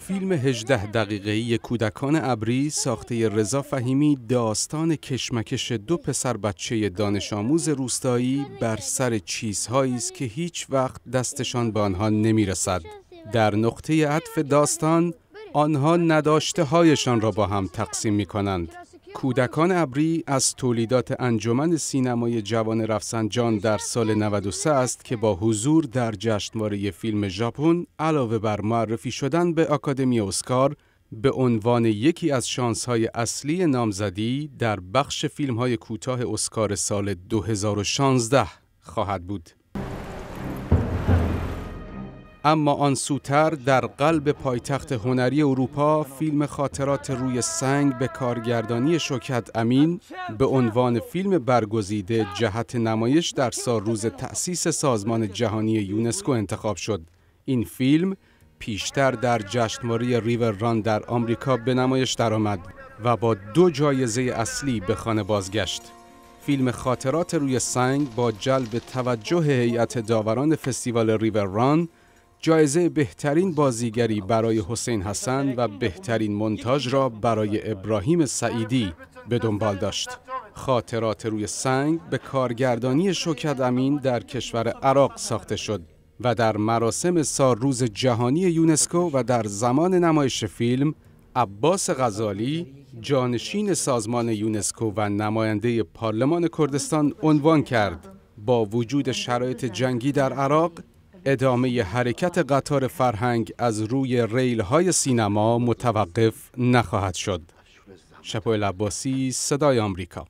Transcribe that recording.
فیلم 18 دقیقه‌ای کودکان ابری ساخته رضا فهیمی داستان کشمکش دو پسر بچه دانش آموز روستایی بر سر چیزهایی است که هیچ وقت دستشان به آنها نمیرسد. در نقطه عطف داستان آنها نداشته هایشان را با هم تقسیم می کنند. کودکان ابری از تولیدات انجمن سینمای جوان رفسنجان در سال 93 است که با حضور در جشنواره فیلم ژاپن علاوه بر معرفی شدن به آکادمی اسکار به عنوان یکی از شانس‌های اصلی نامزدی در بخش فیلم‌های کوتاه اسکار سال 2016 خواهد بود. اما آن سوتر در قلب پایتخت هنری اروپا فیلم خاطرات روی سنگ به کارگردانی شوکت امین به عنوان فیلم برگزیده جهت نمایش در سال روز تأسیس سازمان جهانی یونسکو انتخاب شد. این فیلم پیشتر در جشنواره ریور ران در آمریکا به نمایش درآمد و با دو جایزه اصلی به خانه بازگشت. فیلم خاطرات روی سنگ با جلب توجه هیئت داوران فستیوال ریور ران جایزه بهترین بازیگری برای حسین حسن و بهترین منتاج را برای ابراهیم سعیدی به دنبال داشت. خاطرات روی سنگ به کارگردانی شوکت امین در کشور عراق ساخته شد و در مراسم روز جهانی یونسکو و در زمان نمایش فیلم عباس غزالی جانشین سازمان یونسکو و نماینده پارلمان کردستان عنوان کرد با وجود شرایط جنگی در عراق ادامه حرکت قطار فرهنگ از روی ریل های سینما متوقف نخواهد شد. شپایل عباسی صدای آمریکا